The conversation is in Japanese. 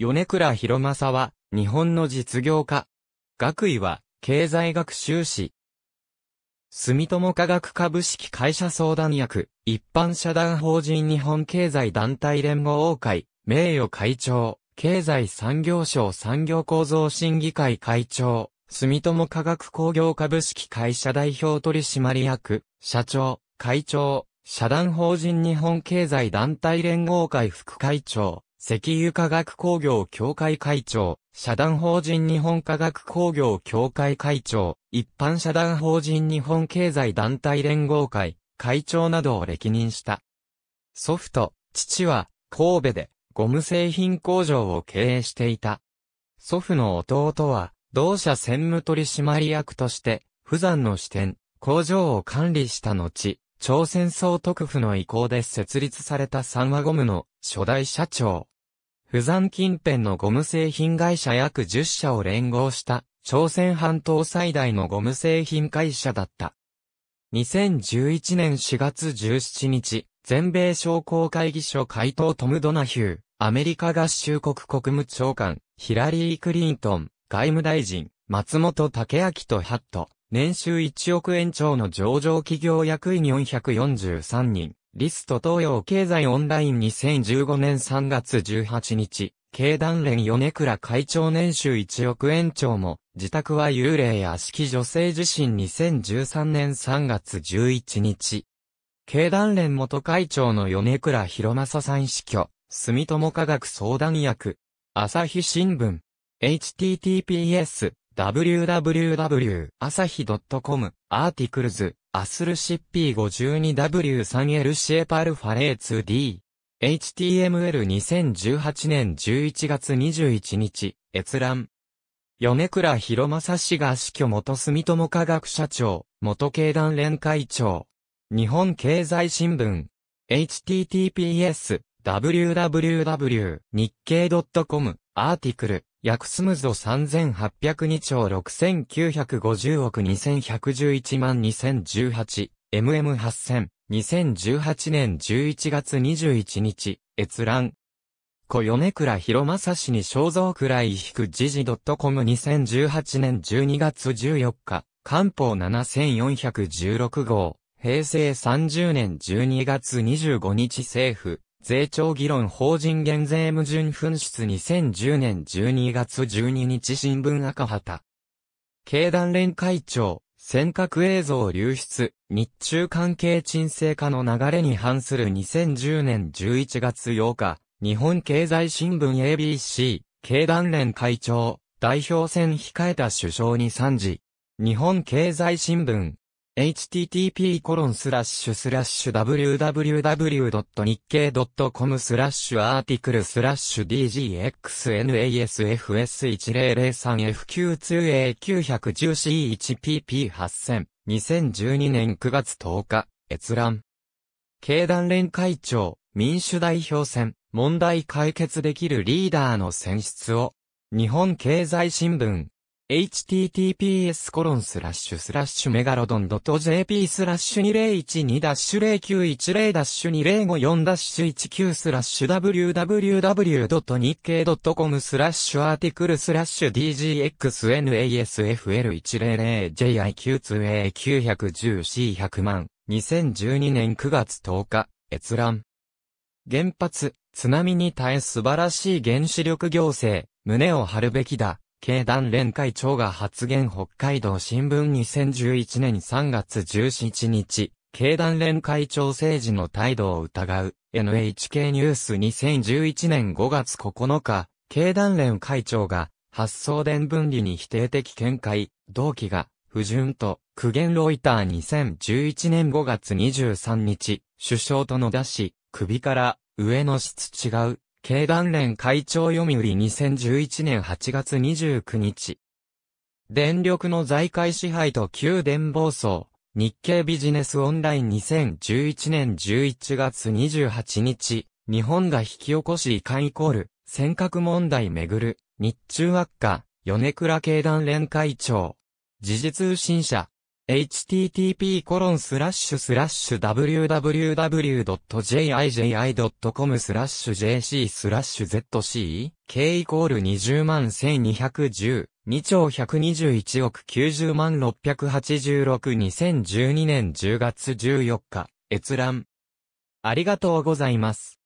米倉博正は、日本の実業家。学位は、経済学修士。住友科学株式会社相談役、一般社団法人日本経済団体連合会、名誉会長、経済産業省産業構造審議会会長、住友科学工業株式会社代表取締役、社長、会長、社団法人日本経済団体連合会副会長、石油化学工業協会会長、社団法人日本化学工業協会会長、一般社団法人日本経済団体連合会、会長などを歴任した。祖父と、父は、神戸で、ゴム製品工場を経営していた。祖父の弟は、同社専務取締役として、不山の支店、工場を管理した後、朝鮮総督府の意向で設立された三和ゴムの初代社長、釜山近辺のゴム製品会社約10社を連合した朝鮮半島最大のゴム製品会社だった。2011年4月17日、全米商工会議所会頭トム・ドナヒュー、アメリカ合衆国国務長官、ヒラリー・クリントン、外務大臣、松本武明とハット、年収1億円超の上場企業役員443人、リスト東洋経済オンライン2015年3月18日、経団連米倉会長年収1億円超も、自宅は幽霊屋敷女性自身2013年3月11日。経団連元会長の米倉博正さん死去、住友科学相談役、朝日新聞、https, www, 朝日 .com, アーティクルズ、アスルシッピー5 2 w 3 l c a パルファレー 2D。HTML2018 年11月21日、閲覧。米倉博正氏が死去元住友科学社長、元経団連会長。日本経済新聞。https, www, 日経 .com、アーティクル。約スムゾ3802兆6950億2111万 2018MM8000 2018年11月21日、閲覧。小米倉広正氏に肖像くらい引く時事 .com2018 年12月14日、官報7416号、平成30年12月25日政府、税調議論法人減税矛盾紛失2010年12月12日新聞赤旗。経団連会長、尖閣映像流出、日中関係沈静化の流れに反する2010年11月8日、日本経済新聞 ABC、経団連会長、代表選控えた首相に参事。日本経済新聞、http://www.nikkei.com スラッシュアーティクルスラッシュ DGXNASFS1003FQ2A910C1PP8000 2012年9月10日閲覧経団連会長民主代表選問題解決できるリーダーの選出を日本経済新聞 https コロンスラッシュスラッシュメガロドンドと jp スラッシュ2012ダッシュ0910ダッシュ2054ダッシュ19スラッシュ www.nikkei.com スラッシュアーティクルスラッシュ dgxnasfl100jiq2a910c100 万2012年9月10日閲覧原発津波に耐え素晴らしい原子力行政胸を張るべきだ経団連会長が発言北海道新聞2011年3月17日、経団連会長政治の態度を疑う NHK ニュース2011年5月9日、経団連会長が発送伝分離に否定的見解、同期が不純と苦言ロイター2011年5月23日、首相と野田氏、首から上の質違う、経団連会長読売2011年8月29日。電力の財界支配と旧電暴走、日経ビジネスオンライン2011年11月28日、日本が引き起こし遺憾イコール、尖閣問題めぐる、日中悪化、米倉経団連会長。時事通信社、http://www.jij.ji.com スラッシュ jc スラッシュ zc k イコール20万1210 2兆121億90万686 2012年10月14日閲覧ありがとうございます。